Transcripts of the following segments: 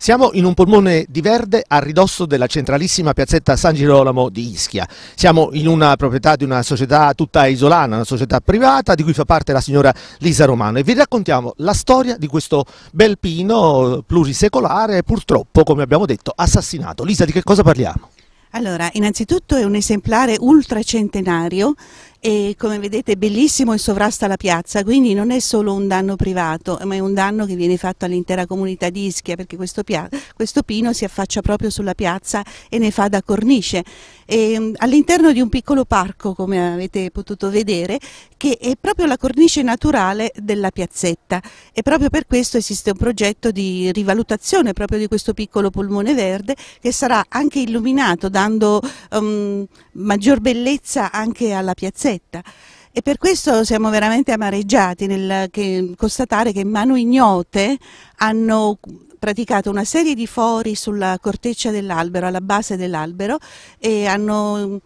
Siamo in un polmone di verde a ridosso della centralissima piazzetta San Girolamo di Ischia. Siamo in una proprietà di una società tutta isolana, una società privata di cui fa parte la signora Lisa Romano e vi raccontiamo la storia di questo bel pino plurisecolare purtroppo, come abbiamo detto, assassinato. Lisa, di che cosa parliamo? Allora, innanzitutto è un esemplare ultracentenario e come vedete è bellissimo e sovrasta la piazza, quindi non è solo un danno privato, ma è un danno che viene fatto all'intera comunità di Ischia perché questo, questo pino si affaccia proprio sulla piazza e ne fa da cornice. Ehm, all'interno di un piccolo parco, come avete potuto vedere, che è proprio la cornice naturale della piazzetta e proprio per questo esiste un progetto di rivalutazione proprio di questo piccolo polmone verde che sarà anche illuminato dando um, maggior bellezza anche alla piazzetta cassetta e per questo siamo veramente amareggiati nel che, constatare che mano ignote hanno praticato una serie di fori sulla corteccia dell'albero, alla base dell'albero e hanno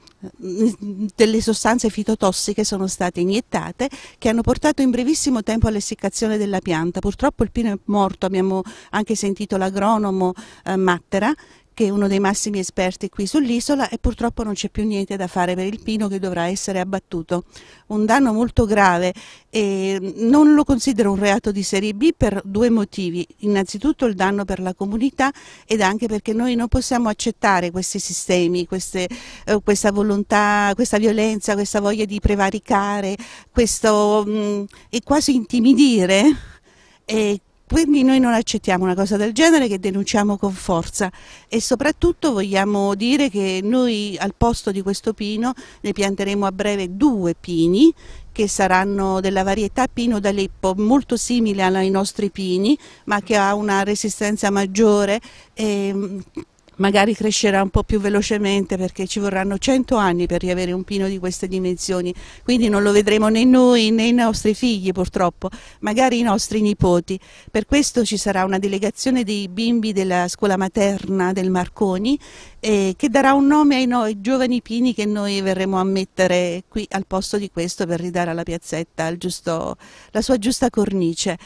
mm, delle sostanze fitotossiche sono state iniettate che hanno portato in brevissimo tempo all'essiccazione della pianta. Purtroppo il pino è morto, abbiamo anche sentito l'agronomo eh, Mattera che è uno dei massimi esperti qui sull'isola e purtroppo non c'è più niente da fare per il pino che dovrà essere abbattuto. Un danno molto grave e non lo considero un reato di serie B per due motivi. Innanzitutto il danno per la comunità ed anche perché noi non possiamo accettare questi sistemi, queste, eh, questa volontà, questa violenza, questa voglia di prevaricare, questo mh, mm, è quasi intimidire. E eh, quindi noi non accettiamo una cosa del genere che denunciamo con forza e soprattutto vogliamo dire che noi al posto di questo pino ne pianteremo a breve due pini che saranno della varietà Pino d'Aleppo, molto simile ai nostri pini, ma che ha una resistenza maggiore, eh, magari crescerà un po' più velocemente perché ci vorranno 100 anni per riavere un pino di queste dimensioni, quindi non lo vedremo né noi né i nostri figli purtroppo, magari i nostri nipoti. Per questo ci sarà una delegazione dei bimbi della scuola materna del Marconi eh, che darà un nome ai, no, giovani pini che noi verremo a mettere qui al posto di questo per ridare alla piazzetta giusto, la sua giusta cornice.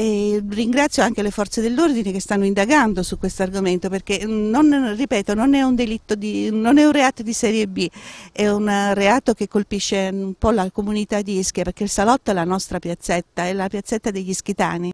E ringrazio anche le forze dell'ordine che stanno indagando su questo argomento perché mm, non, ripeto, non è un delitto, di, non è un reato di serie B, è un reato che colpisce un po' la comunità di Ischia perché il salotto è la nostra piazzetta, è la piazzetta degli ischitani.